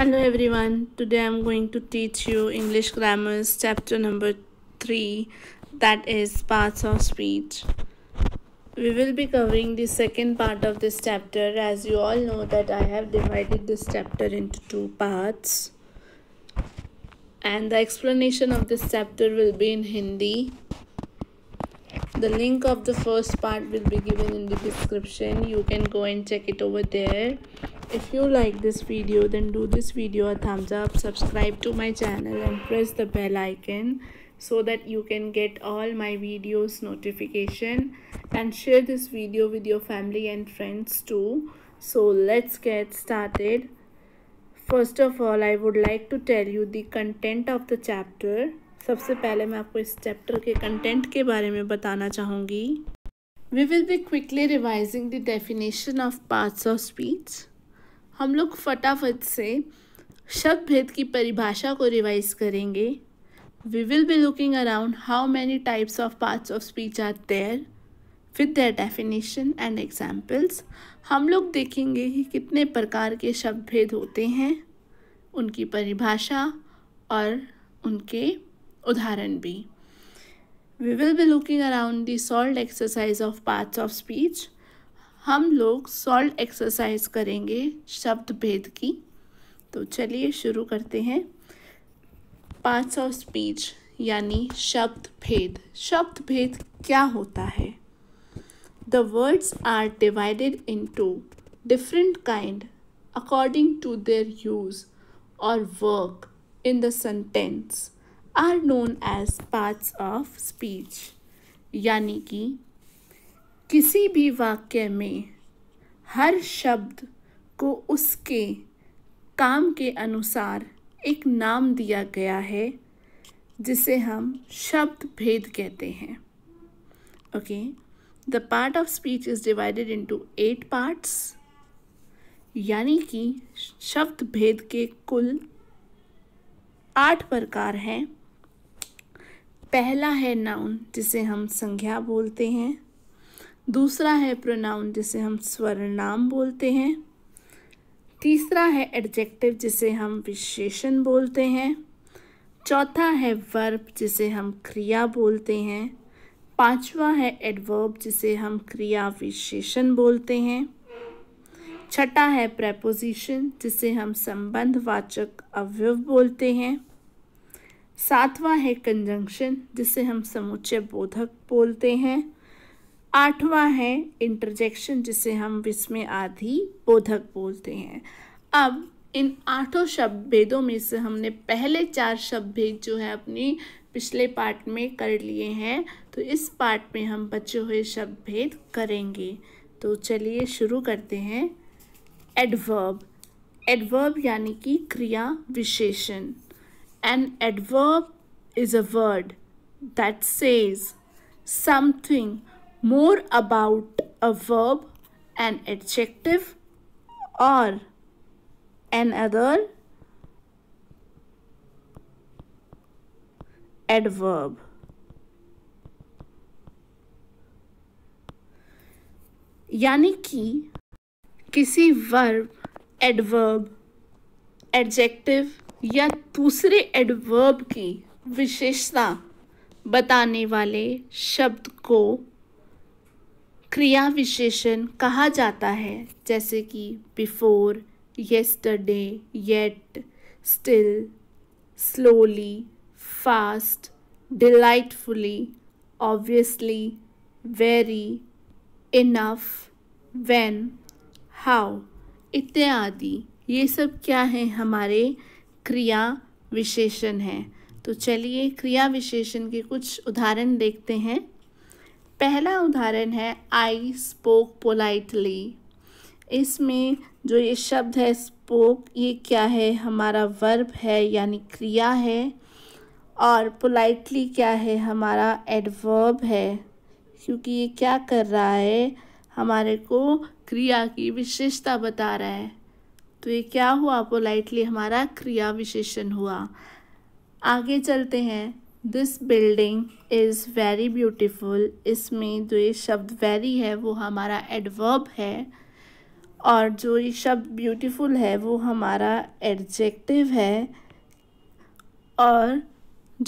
Hello everyone, today I'm going to teach you English Grammars chapter number 3 that is parts of speech. We will be covering the second part of this chapter as you all know that I have divided this chapter into two parts and the explanation of this chapter will be in Hindi. The link of the first part will be given in the description. You can go and check it over there If you like this video then do this video a thumbs up, subscribe to my channel and press the bell icon so that you can get all my videos notification and share this video with your family and friends too. So let's get started. first of all i would like to tell you the content of the chapter सबसे पहले मैं आपको इस chapter के content के बारे में बताना चाहूँगी we will be quickly revising the definition of parts of speech हम लोग फटाफट से शब्द भेद की परिभाषा को रिवाइज करेंगे we will be looking around how many types of parts of speech are there with their definition and examples हम लोग देखेंगे कि कितने प्रकार के शब्द भेद होते हैं उनकी परिभाषा और उनके उदाहरण भी we will be looking around the solved exercise of parts of speech हम लोग सॉल्व एक्सरसाइज करेंगे शब्द भेद की तो चलिए शुरू करते हैं पार्ट्स ऑफ स्पीच यानी शब्द भेद शब्द भेद क्या होता है the words are divided to different kind according to their use और work in the sentence are known as parts of speech यानी कि किसी भी वाक्य में हर शब्द को उसके काम के अनुसार एक नाम दिया गया है जिसे हम शब्द भेद कहते हैं okay the part of speech is divided into eight parts यानी कि शब्द भेद के कुल आठ प्रकार हैं पहला है नाउन जिसे हम संज्ञा बोलते हैं दूसरा है प्रोनाउन जिसे हम स्वरनाम बोलते हैं तीसरा है एडजेक्टिव जिसे हम विशेषण बोलते हैं चौथा है वर्ब जिसे हम क्रिया बोलते हैं पांचवा है एडवर्ब जिसे हम क्रिया विशेषण बोलते हैं छठा है प्रेपोजिशन जिसे हम संबंधवाचक अवयव बोलते हैं सातवां है कंजंक्शन जिसे हम समुच्चय बोधक बोलते हैं आठवां है इंटरजेक्शन जिसे हम विस्मय आदि बोधक बोलते हैं अब इन आठों शब्द भेदों में से हमने पहले चार शब्द भेद जो है अपनी पिछले पार्ट में कर लिए हैं तो इस पार्ट में हम बचे हुए शब्द भेद करेंगे तो चलिए शुरू करते हैं एडवर्ब एडवर्ब यानी कि क्रिया विशेषण an adverb is a word that says something more about a verb, an adjective, or another adverb. यानी कि किसी वर्ब एडवर्ब एडजेक्टिव या दूसरे एडवर्ब की विशेषता बताने वाले शब्द को क्रिया विशेषण कहा जाता है जैसे कि before yesterday yet still slowly fast delightfully obviously very enough when how इत्यादि ये सब क्या है हमारे क्रिया विशेषण हैं तो चलिए क्रिया विशेषण के कुछ उदाहरण देखते हैं पहला उदाहरण है आई स्पोक पोलाइटली इसमें जो ये शब्द है स्पोक ये क्या है हमारा वर्ब है यानी क्रिया है और पोलाइटली क्या है हमारा एडवर्ब है क्योंकि ये क्या कर रहा है हमारे को क्रिया की विशेषता बता रहा है तो ये क्या हुआ पोलाइटली हमारा क्रिया विशेषण हुआ आगे चलते हैं this building is very beautiful इसमें जो ये शब्द वेरी है वो हमारा एडवर्ब है और जो ये शब्द ब्यूटिफुल है वो हमारा एडजेक्टिव है और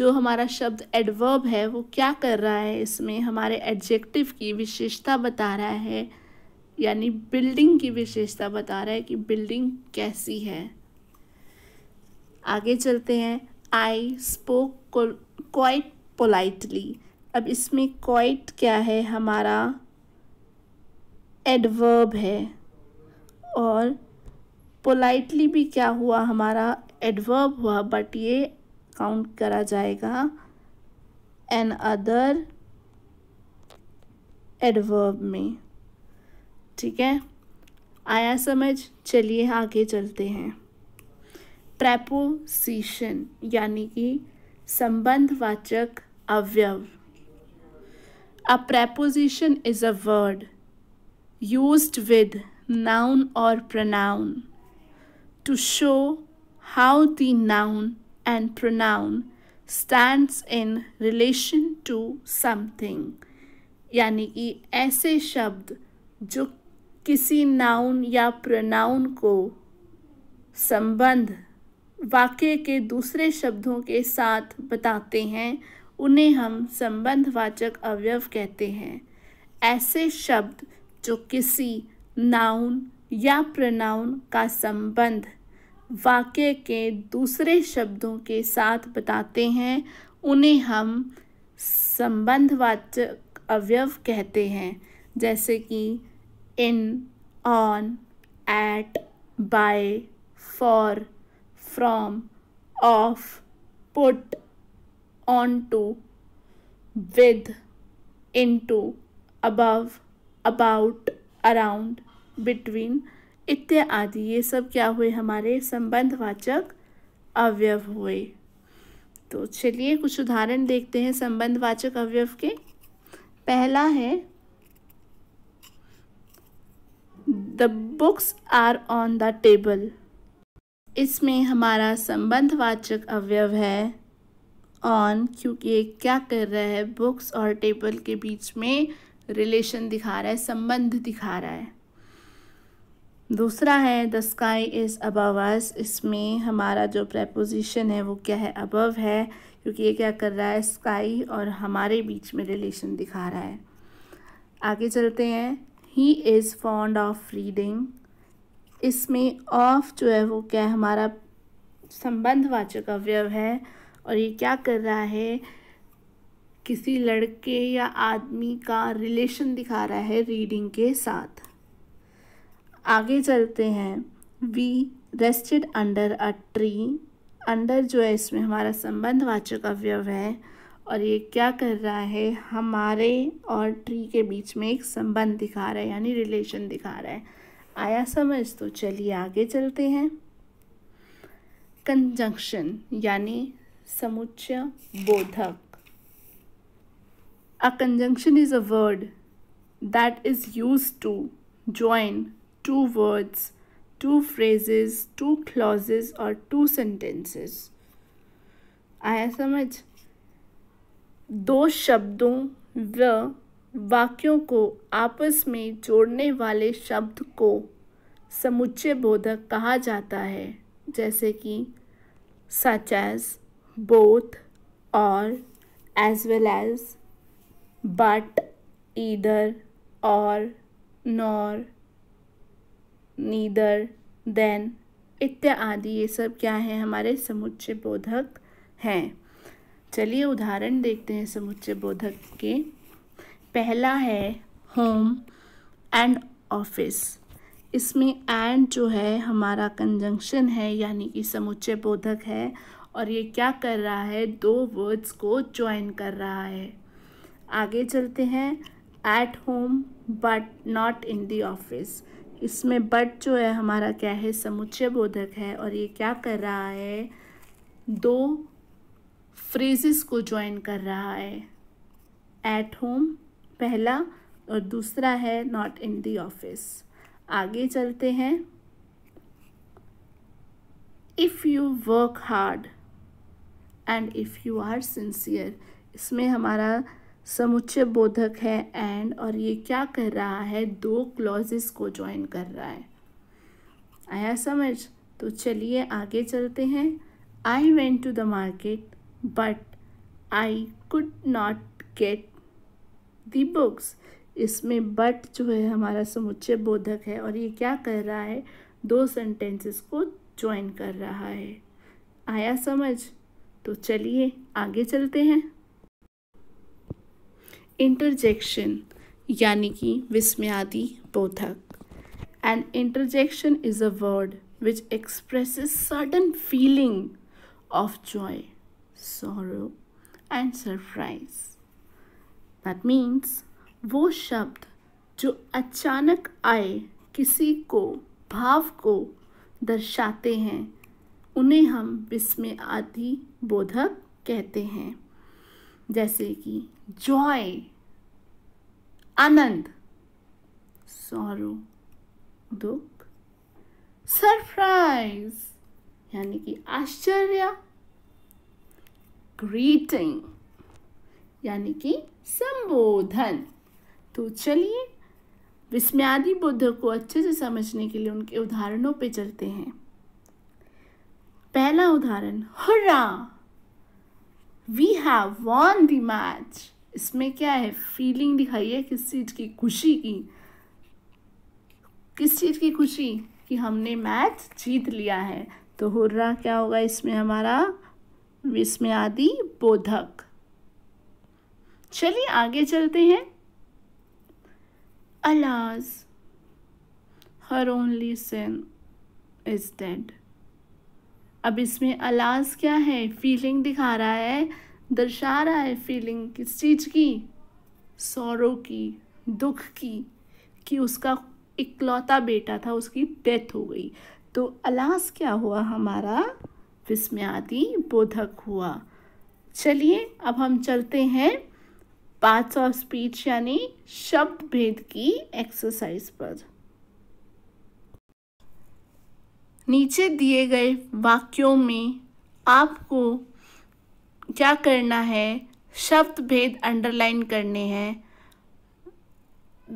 जो हमारा शब्द एडवर्ब है वो क्या कर रहा है इसमें हमारे एडजेक्टिव की विशेषता बता रहा है यानी बिल्डिंग की विशेषता बता रहा है कि बिल्डिंग कैसी है आगे चलते हैं आई स्पोक क्वाइट पोलाइटली अब इसमें क्वाइट क्या है हमारा एडवर्ब है और पोलाइटली भी क्या हुआ हमारा एडवर्ब हुआ बट ये काउंट करा जाएगा एन अदर एडवर्ब में ठीक है आया समझ चलिए आगे चलते हैं प्रेपोसीशन यानी कि संबंधवाचक अवयव a preposition is a word use with noun और pronoun to show how the noun and pronoun stands in relation to something यानी कि ऐसे शब्द जो किसी नाउन या प्रनाउन को संबंध वाक्य के दूसरे शब्दों के साथ बताते हैं उन्हें हम संबंधवाचक अवयव कहते हैं ऐसे शब्द जो किसी नाउन या प्रनाउन का संबंध वाक्य के दूसरे शब्दों के साथ बताते हैं उन्हें हम संबंधवाचक अवयव कहते हैं जैसे कि in on at by for from, off put, onto, with, into, above, about, around, between इत्यादि ये सब क्या हुए हमारे संबंधवाचक अवयव हुए तो चलिए कुछ उदाहरण देखते हैं संबंधवाचक अवयव के पहला है the books are on the table इसमें हमारा संबंधवाचक अवयव है ऑन क्योंकि ये क्या कर रहा है बुक्स और टेबल के बीच में रिलेशन दिखा रहा है संबंध दिखा रहा है दूसरा है the sky is above us इसमें हमारा जो प्रपोजिशन है वो क्या है अबव है क्योंकि ये क्या कर रहा है स्काई और हमारे बीच में रिलेशन दिखा रहा है आगे चलते हैं he is fond of reading इसमें ऑफ जो है वो क्या है हमारा संबंधवाचक अवयव है और ये क्या कर रहा है किसी लड़के या आदमी का रिलेशन दिखा रहा है रीडिंग के साथ आगे चलते हैं we rested under a tree under जो है इसमें हमारा संबंधवाचक अवयव है और ये क्या कर रहा है हमारे और ट्री के बीच में एक संबंध दिखा रहा है यानी रिलेशन दिखा रहा है आया समझ तो चलिए आगे चलते हैं कंजंक्शन यानी समुच्चय बोधक a conjunction is a word that is use to join two words two phrases two clauses और टू सेंटेंसेस आया समझ दो शब्दों व वाक्यों को आपस में जोड़ने वाले शब्द को समुच्चय बोधक कहा जाता है जैसे कि सच एज बोथ और as well as but either और नॉर नीदर देन इत्यादि ये सब क्या है हमारे समुच्चय बोधक हैं चलिए उदाहरण देखते हैं समुच्चय बोधक के पहला है होम एंड ऑफिस इसमें एंड जो है हमारा कंजंक्शन है यानी कि समुच्चय बोधक है और ये क्या कर रहा है दो वर्ड्स को ज्वाइन कर रहा है आगे चलते हैं at home but not in the office इसमें बट जो है हमारा क्या है समुच्चय बोधक है और ये क्या कर रहा है दो फ्रेजेस को ज्वाइन कर रहा है एट होम पहला और दूसरा है नॉट इन दी ऑफिस आगे चलते हैं if you work hard and if you are sincere इसमें हमारा समुच्चय बोधक है एंड और ये क्या कर रहा है दो क्लॉजेस को ज्वाइन कर रहा है आया समझ तो चलिए आगे चलते हैं I went to the market but I could not get the books इसमें बट जो है हमारा समुच्चय बोधक है और ये क्या कर रहा है दो सेंटेंसेस को ज्वाइन कर रहा है आया समझ तो चलिए आगे चलते हैं इंटरजेक्शन यानी कि विस्मयादि बोधक and interjection is a word which express sudden feeling of joy sorrow and surprise that means वो शब्द जो अचानक आए किसी को भाव को दर्शाते हैं उन्हें हम विस्मय आदि बोधक कहते हैं जैसे कि जॉय आनंद सौरव दुख सरप्राइज यानी कि आश्चर्य ग्रीटिंग यानी कि संबोधन तो चलिए विस्म्यादि बुद्ध को अच्छे से समझने के लिए उनके उदाहरणों पे चलते हैं पहला उदाहरण hurrah we have won the match इसमें क्या है फीलिंग दिखाई है किस चीज़ की खुशी की किस चीज़ की खुशी कि हमने मैच जीत लिया है तो हुर्रा क्या होगा इसमें हमारा विस्म्यादि बोधक चलिए आगे चलते हैं Alas, her only son is dead अब इसमें अलाज क्या है फीलिंग दिखा रहा है दर्शा रहा है फीलिंग किस चीज़ की सौरों की दुख की कि उसका इकलौता बेटा था उसकी डेथ हो गई तो अलास क्या हुआ हमारा विस्मयादि बोधक हुआ चलिए अब हम चलते हैं पार्ट्स ऑफ स्पीच यानी शब्द भेद की एक्सरसाइज पर नीचे दिए गए वाक्यों में आपको क्या करना है शब्द भेद अंडरलाइन करने हैं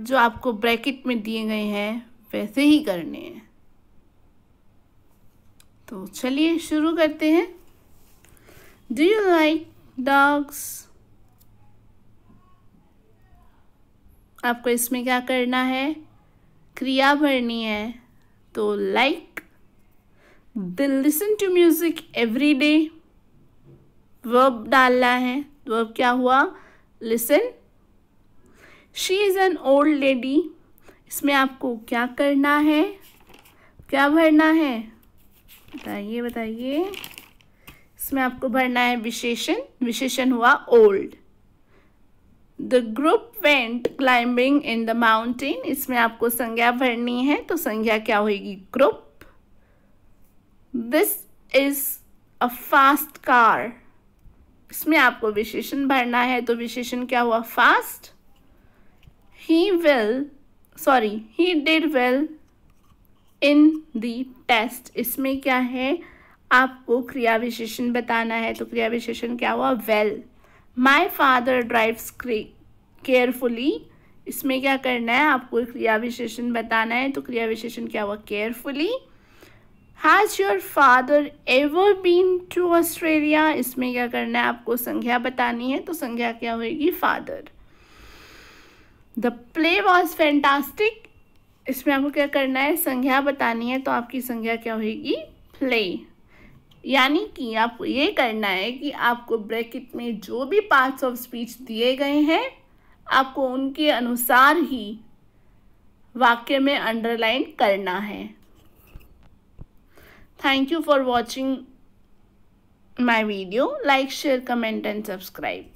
जो आपको ब्रैकेट में दिए गए हैं वैसे ही करने हैं तो चलिए शुरू करते हैं डू यू लाइक डॉग्स आपको इसमें क्या करना है क्रिया भरनी है तो like the listen to music every day verb डालना है वर्ब क्या हुआ listen she is an old lady इसमें आपको क्या करना है क्या भरना है बताइए बताइए इसमें आपको भरना है विशेषण विशेषण हुआ old the group went climbing in the mountain इसमें आपको संज्ञा भरनी है तो संज्ञा क्या होगी group this is a fast car इसमें आपको विशेषण भरना है तो विशेषण क्या हुआ fast he will sorry he did well in the test इसमें क्या है आपको क्रिया विशेषण बताना है तो क्रिया विशेषण क्या हुआ well well. My father drives carefully इसमें क्या करना है आपको क्रिया विशेषण बताना है तो क्रिया विशेषण क्या हुआ carefully has your father ever been to Australia इसमें क्या करना है आपको संख्या बतानी है तो संख्या क्या होगी father the play was fantastic इसमें आपको क्या करना है संख्या बतानी है तो आपकी संख्या क्या होगी प्ले यानी कि आपको ये करना है कि आपको ब्रैकेट में जो भी पार्ट्स ऑफ स्पीच दिए गए हैं आपको उनके अनुसार ही वाक्य में अंडरलाइन करना है thank you for watching my video like share comment and subscribe